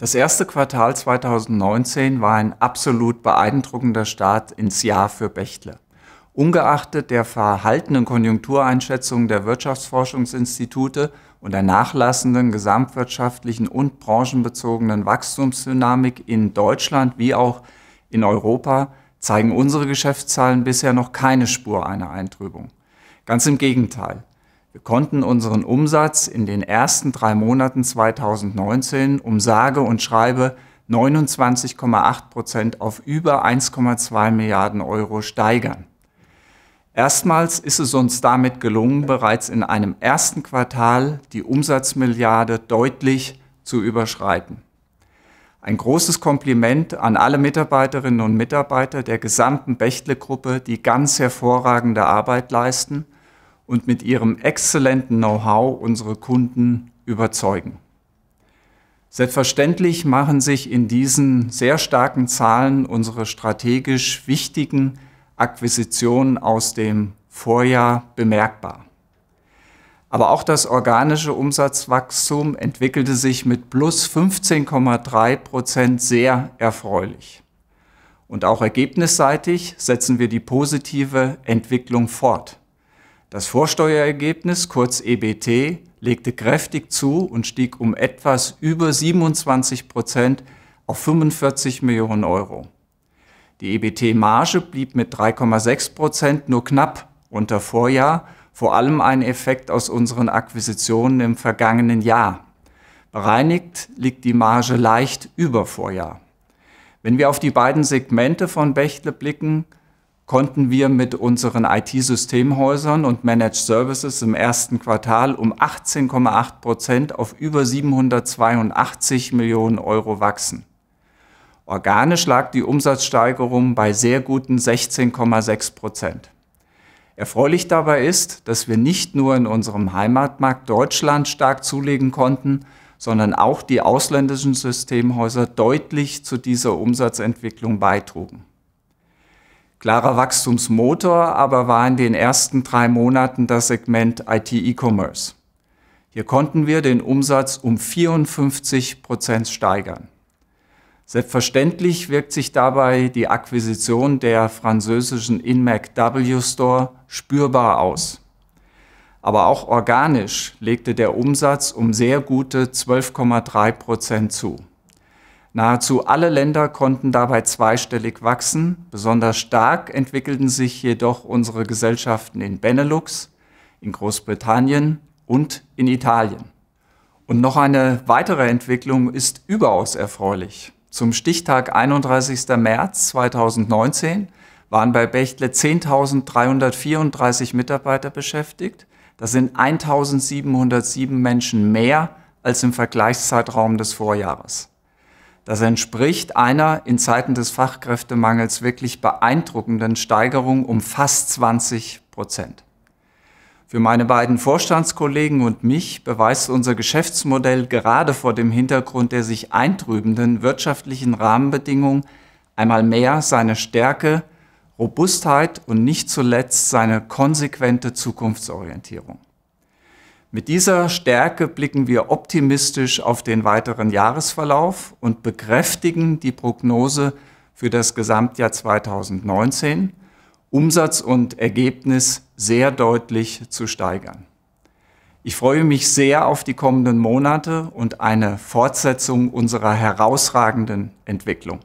Das erste Quartal 2019 war ein absolut beeindruckender Start ins Jahr für Bechtle. Ungeachtet der verhaltenen Konjunktureinschätzungen der Wirtschaftsforschungsinstitute und der nachlassenden gesamtwirtschaftlichen und branchenbezogenen Wachstumsdynamik in Deutschland wie auch in Europa zeigen unsere Geschäftszahlen bisher noch keine Spur einer Eintrübung. Ganz im Gegenteil. Wir konnten unseren Umsatz in den ersten drei Monaten 2019 um sage und schreibe 29,8 Prozent auf über 1,2 Milliarden Euro steigern. Erstmals ist es uns damit gelungen, bereits in einem ersten Quartal die Umsatzmilliarde deutlich zu überschreiten. Ein großes Kompliment an alle Mitarbeiterinnen und Mitarbeiter der gesamten Bechtle-Gruppe, die ganz hervorragende Arbeit leisten – und mit ihrem exzellenten Know-how unsere Kunden überzeugen. Selbstverständlich machen sich in diesen sehr starken Zahlen unsere strategisch wichtigen Akquisitionen aus dem Vorjahr bemerkbar. Aber auch das organische Umsatzwachstum entwickelte sich mit plus 15,3 Prozent sehr erfreulich. Und auch ergebnisseitig setzen wir die positive Entwicklung fort. Das Vorsteuerergebnis, kurz EBT, legte kräftig zu und stieg um etwas über 27 Prozent auf 45 Millionen Euro. Die EBT-Marge blieb mit 3,6 Prozent nur knapp unter Vorjahr, vor allem ein Effekt aus unseren Akquisitionen im vergangenen Jahr. Bereinigt liegt die Marge leicht über Vorjahr. Wenn wir auf die beiden Segmente von Bechtle blicken, konnten wir mit unseren IT-Systemhäusern und Managed Services im ersten Quartal um 18,8 Prozent auf über 782 Millionen Euro wachsen. Organisch lag die Umsatzsteigerung bei sehr guten 16,6 Prozent. Erfreulich dabei ist, dass wir nicht nur in unserem Heimatmarkt Deutschland stark zulegen konnten, sondern auch die ausländischen Systemhäuser deutlich zu dieser Umsatzentwicklung beitrugen klarer Wachstumsmotor, aber war in den ersten drei Monaten das Segment IT-E-Commerce. Hier konnten wir den Umsatz um 54 Prozent steigern. Selbstverständlich wirkt sich dabei die Akquisition der französischen Inmac W Store spürbar aus. Aber auch organisch legte der Umsatz um sehr gute 12,3 Prozent zu. Nahezu alle Länder konnten dabei zweistellig wachsen. Besonders stark entwickelten sich jedoch unsere Gesellschaften in Benelux, in Großbritannien und in Italien. Und noch eine weitere Entwicklung ist überaus erfreulich. Zum Stichtag 31. März 2019 waren bei Bechtle 10.334 Mitarbeiter beschäftigt. Das sind 1.707 Menschen mehr als im Vergleichszeitraum des Vorjahres. Das entspricht einer in Zeiten des Fachkräftemangels wirklich beeindruckenden Steigerung um fast 20 Prozent. Für meine beiden Vorstandskollegen und mich beweist unser Geschäftsmodell gerade vor dem Hintergrund der sich eintrübenden wirtschaftlichen Rahmenbedingungen einmal mehr seine Stärke, Robustheit und nicht zuletzt seine konsequente Zukunftsorientierung. Mit dieser Stärke blicken wir optimistisch auf den weiteren Jahresverlauf und bekräftigen die Prognose für das Gesamtjahr 2019, Umsatz und Ergebnis sehr deutlich zu steigern. Ich freue mich sehr auf die kommenden Monate und eine Fortsetzung unserer herausragenden Entwicklung.